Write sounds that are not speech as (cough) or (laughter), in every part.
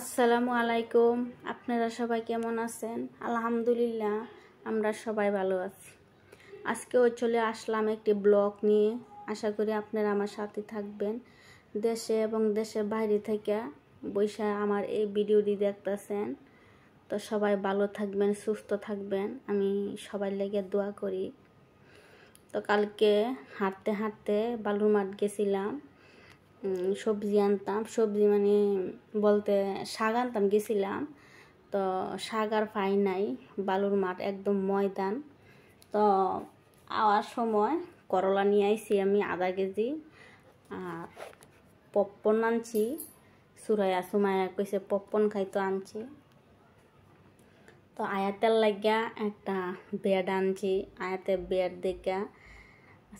আসসালামু আলাইকুম আপনারা সবাই কেমন আছেন আলহামদুলিল্লাহ আমরা সবাই ভালো আছি আজকে ওই চলে আসলাম একটি ব্লগ নিয়ে আশা করি আপনারা আমার সাথে থাকবেন দেশে এবং দেশের বাইরে থেকে বৈশা আমার এই ভিডিওটি দেখতেছেন তো সবাই ভালো থাকবেন সুস্থ থাকবেন আমি সবাই লেগে দোয়া করি তো কালকে হাঁটতে হাঁটতে বালুর মাঠ গেছিলাম সবজি আনতাম সবজি মানে বলতে শাক আনতাম গেছিলাম তো শাক আর পাই নাই বালুর মাঠ একদম ময়দান তো আওয়ার সময় করলা নিয়ে আইছি আমি আধা কেজি আর পপকর্ন আনছি আসু সুমায়া কইছে পপকর্ন খাইতো আনছি তো আয়াতের লাগিয়া একটা বেড আনছি আয়াতে বেড দেখা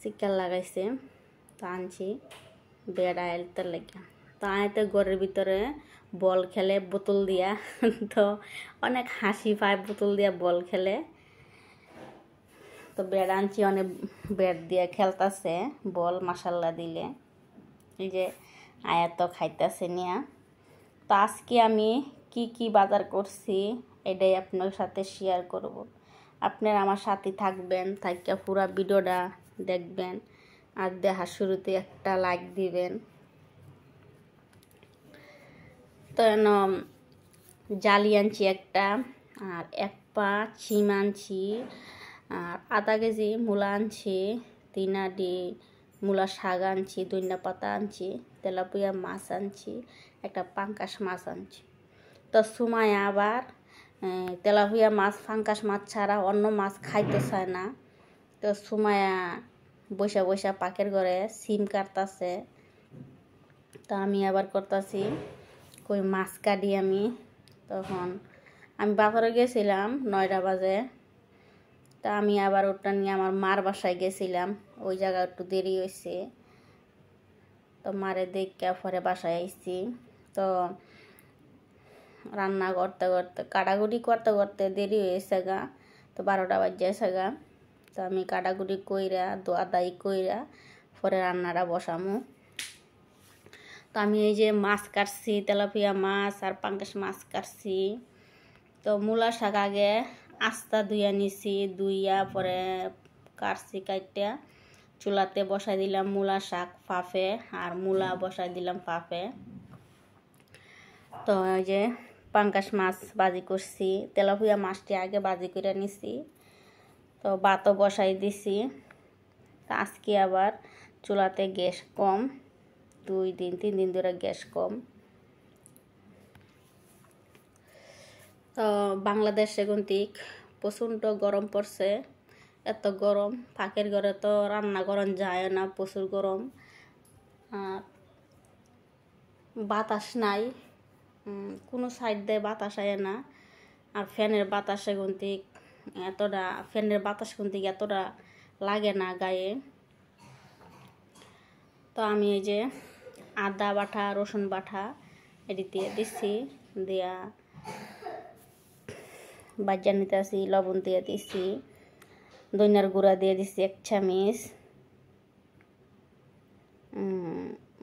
শিক্ষার লাগাইছে তো আনছি বেড়া এলতে লেগে তো আয়তে ঘরের ভিতরে বল খেলে বোতল দিয়া (laughs) তো অনেক হাসি পায় বোতল দিয়া বল খেলে তো বেড় আনছি অনেক বেড় দিয়ে খেলতাছে বল মাসাল্লা দিলে এই যে আয়াত খাইতেছে নিয়া তো আজকে আমি কি কি বাজার করছি এটাই আপনার সাথে শেয়ার করব। আপনারা আমার সাথে থাকবেন থাকিয়া পুরা ভিডিওটা দেখবেন আর দেখা শুরুতে একটা লাইক দিবেন তো জালি আনছি একটা আর এক পা ছিম আনছি আর আধা কেজি মূলা আনছি তিন আডি মূলা শাক আনছি দইনা পাতা আনছি তেলাপুয়া মাছ আনছি একটা পাঙ্কাস মাছ আনছি তো সময় আবার তেলাপুয়া মাছ পাঙ্কাস মাছ ছাড়া অন্য মাছ খাইতে চায় না তো সুমায়া বসা বসা পাকের ঘরে সিম কাটতেছে তো আমি আবার করতেছি কই মাছ কাটি আমি তখন আমি বাজারে গেছিলাম নয়টা বাজে তা আমি আবার ওটা নিয়ে আমার মার বাসায় গেছিলাম ওই জায়গা একটু দেরি হয়েছে তো মারে দেখা পরে বাসায় আইছি তো রান্না করতে করতে কাটাকুটি করতে করতে দেরি হয়েছে গা তো বারোটা বাজে গা তো আমি কাটাকুটি কইরা দোয়া দাই কইরা পরে রান্নাটা বসামো তো আমি এই যে মাছ কাটছি তেলাপিয়া মাছ আর পাঙ্কাশ মাছ কাটছি তো মূলা শাক আগে আস্তা ধুইয়া নিছি ধুইয়া পরে কাটছি কাটটা চুলাতে বসাই দিলাম মূলা শাক ফাফে আর মূলা বসাই দিলাম ফাফে তো এই যে পাঙ্কাশ মাছ বাজি করছি তেলাপিয়া মাছটি আগে বাজি করে নিছি তো বাতও বসাই দিছি আজকে আবার চুলাতে গ্যাস কম দুই দিন তিন দিন ধরে গ্যাস কম তো বাংলাদেশে গুন্তিক প্রচণ্ড গরম পড়ছে এত গরম ফাঁকের ঘরে তো রান্না গরম যায় না প্রচুর গরম আর বাতাস নাই কোনো সাইড দিয়ে বাতাস আয় না আর ফ্যানের বাতাসে গুন্তিক এতটা ফ্যানের বাতাস কোন দিকে এতটা লাগে না গায়ে তো আমি এই যে আদা বাটা রসুন বাটা এটি দিয়ে দিচ্ছি দেয়া বাজার নিতে আসি লবণ দিয়ে দিচ্ছি দইনার গুঁড়া দিয়ে দিচ্ছি এক চামিচ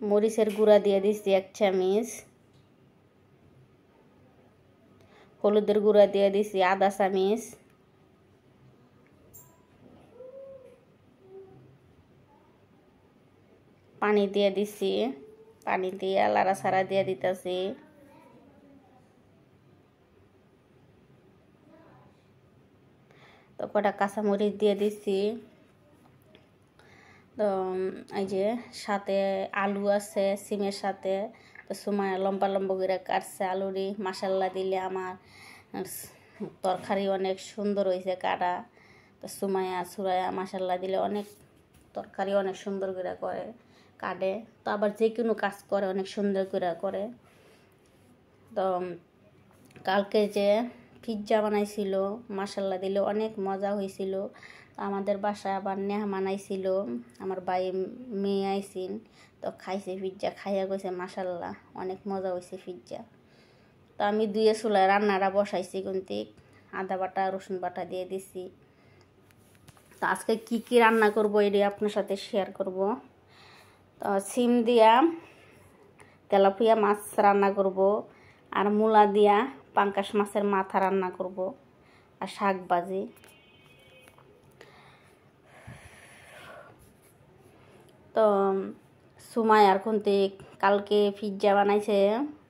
মরিচের গুঁড়া দিয়ে দিচ্ছি এক চামিচ হলুদের গুঁড়া দিয়ে দিচ্ছি আদা চামিচ পানি দিয়ে দিছি পানি দিয়ে লাড়া সারা দিয়ে দিতেছি তো কটা কাঁচামরিচ দিয়ে দিছি তো এই যে সাথে আলু আছে সিমের সাথে তো সময় লম্বা লম্বা করে কাটছে আলুরি মাসাল্লা দিলে আমার তরকারি অনেক সুন্দর হয়েছে কাটা তো সুমায়া সুরায়া মাসাল্লা দিলে অনেক তরকারি অনেক সুন্দর করে করে কাটে তো আবার যে কোনো কাজ করে অনেক সুন্দর করে করে তো কালকে যে পিৎজা বানাইছিল মাসাল্লা দিলে অনেক মজা হয়েছিল আমাদের বাসায় আবার নেহা মানাইছিল আমার বাই মেয়ে আইসিন তো খাইছে পিৎজা খাইয়া গেছে মাসাল্লা অনেক মজা হয়েছে পিৎজা তো আমি দুয়ে চুলায় রান্নাটা বসাইছি কিন্তু আদা বাটা রসুন বাটা দিয়ে দিছি তো আজকে কি কি রান্না করব এটি আপনার সাথে শেয়ার করব তো সিম দিয়া তেলাপিয়া মাছ রান্না করব আর মূলা দিয়া পাঙ্কাশ মাছের মাথা রান্না করব আর শাক ভাজি তো সুমায় আর কোনতে কালকে পিজ্জা বানাইছে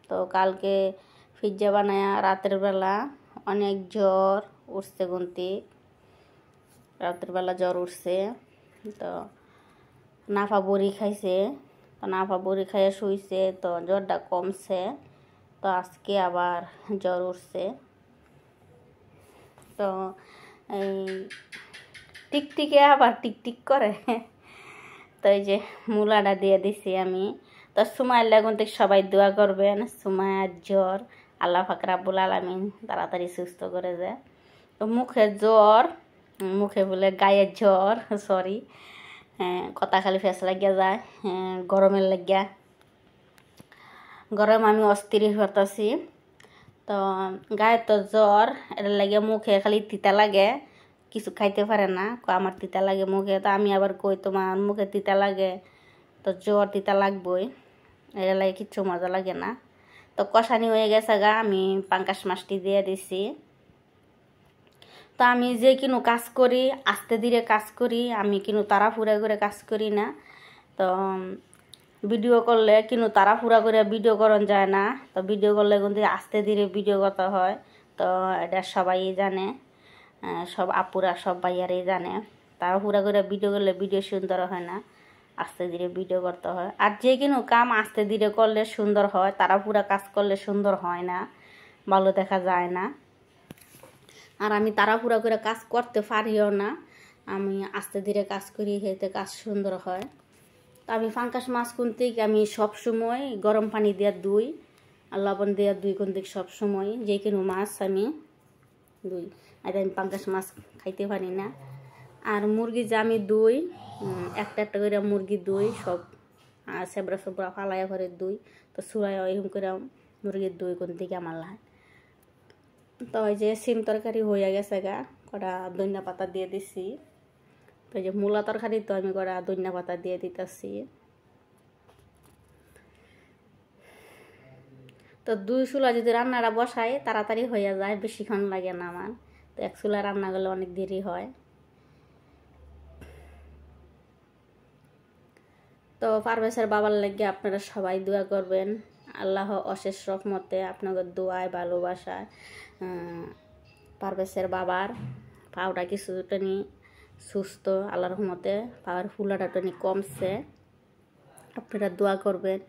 তো কালকে পিজ্জা বানায়া রাতের বেলা অনেক জ্বর উঠছে গুনতে রাতের বেলা জ্বর উঠছে তো নাফা বড়ি খাইছে তো নাফা বড়ি খাইয়ে শুইছে তো জ্বরটা কমছে তো আজকে আবার জ্বর উঠছে তো এই টিকটিকে আবার টিকটিক করে তো এই যে মূলাটা দিয়ে দিছি আমি তো সুমাইয়ের লাগুন থেকে সবাই দোয়া করবেন সুমায়ার জ্বর আল্লাহ বোলাল আমি তাড়াতাড়ি সুস্থ করে যায় তো মুখে জ্বর মুখে বলে গায়ে জ্বর সরি হ্যাঁ, কথা খালি ফেস লাগিয়া যায় হ্যাঁ, গরমের লাগিয়া গরম আমি অস্থির হতাছি তো গায়ে তো জ্বর এটা লাগে মুখে খালি তিতা লাগে কিছু খাইতে পারে না আমার তিতা লাগে মুখে তো আমি আবার কই তোমার মুখে তিতা লাগে তো জ্বর তিতা লাগবই এটা লাগে কিচ্ছু মজা লাগে না তো কষানি হয়ে গেছে গা আমি পাঙ্কাশ মাছটি দিয়ে দিছি তো আমি যে কিনু কাজ করি আস্তে ধীরে কাজ করি আমি কিনু তারা তাড়াহুড়া করে কাজ করি না তো ভিডিও করলে কিনু তারা ফুরা করে ভিডিও করন যায় না তো ভিডিও করলে কিন্তু আস্তে ধীরে ভিডিও করতে হয় তো এটা সবাই জানে সব আপুরা সব বাইয়ারই জানে তারা ফুরা করে ভিডিও করলে ভিডিও সুন্দর হয় না আস্তে ধীরে ভিডিও করতে হয় আর যে কিনু কাম আস্তে ধীরে করলে সুন্দর হয় তারা পুরা কাজ করলে সুন্দর হয় না ভালো দেখা যায় না আর আমি তাড়াহুড়া করে কাজ করতে পারিও না আমি আস্তে ধীরে কাজ করি হেতে কাজ সুন্দর হয় তো আমি ফাঙ্কাস মাছ কোন থেকে আমি সবসময় গরম পানি দেওয়া দুই আর লবণ দেওয়ার দুই কোন দিক সবসময় যে কোনো মাছ আমি দুই আর আমি পাঙ্কাস মাছ খাইতে পারি না আর মুরগি যে আমি দুই একটা একটা করে মুরগি দুই সব সেবরা সেবরা ফালাইয়া করে দুই তো সুরাই ওইরকম করে মুরগির দুই কোন দিকে আমার লাগে তো ওই যে সিম তরকারি হয়ে গেছে গা কটা ধনিয়া পাতা দিয়ে দিছি তো যে মূলা তরকারি তো আমি কটা ধনিয়া পাতা দিয়ে দিতেছি তো দুই চুলা যদি রান্নাটা বসাই তাড়াতাড়ি হয়ে যায় বেশিক্ষণ লাগে না আমার তো এক চুলা রান্না করলে অনেক দেরি হয় তো পারভেসের বাবার লাগে আপনারা সবাই দোয়া করবেন আল্লাহ অশেষ রহমতে আপনাদের দোয়ায় ভালোবাসায় পারভেসের বাবার পাওটা কিছুটা টানি সুস্থ আল্লাহ রহমতে পাওয়ার ফুলাটা টানি কমছে আপনারা দোয়া করবেন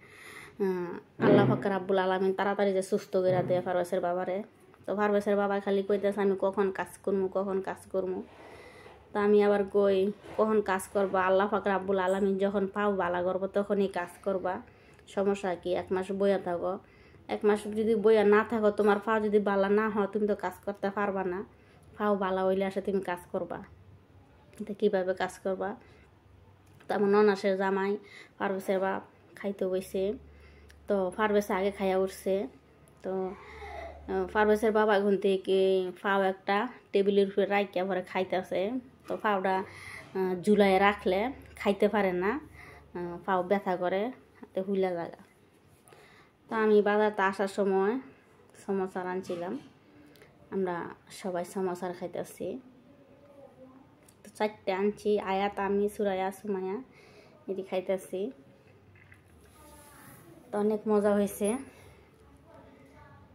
আল্লাহ ফাকর আব্বুল আলমিন তাড়াতাড়ি যে সুস্থ করে দেয় ফারভেসের বাবারে তো ফারভেসের বাবা খালি কইতেছে আমি কখন কাজ করবো কখন কাজ করবো তা আমি আবার গই কখন কাজ করবা আল্লাহ ফাকর আব্বুল আলমিন যখন পাও বালা করবো তখনই কাজ করবা সমস্যা কি এক মাস বইয়া থাকো এক মাস যদি বইয়া না থাকো তোমার পাও যদি বালা না হয় তুমি তো কাজ করতে পারবা না পাও বালা হইলে আসে তুমি কাজ করবা তো কীভাবে কাজ করবা নন আসে জামাই পারবেসের বাপ খাইতে বইছে তো ফারবেসে আগে খাইয়া উঠছে তো ফারবেসের বাবা এখন থেকে ফাও একটা টেবিলের উপরে রাখিয়া পরে আসে তো ফাওটা ঝুলাই রাখলে খাইতে পারে না পাও ব্যথা করে হাতে হুইলা লাগা তো আমি বাজারতে আসার সময় সমোসার আনছিলাম আমরা সবাই সমোসার খাইতেছি তো চারটে আনছি আয়াত আমি সুরায়া সুমায়া এটি খাইতেছি তো অনেক মজা হয়েছে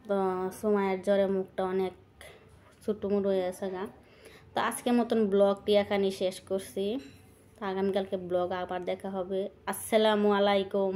তো সুমায়ের জ্বরে মুখটা অনেক ছোটো মুড়ো হয়ে গেছে গা তো আজকের মতন ব্লগটি এখানে শেষ করছি আগামীকালকে ব্লগ আবার দেখা হবে আসসালামু আলাইকুম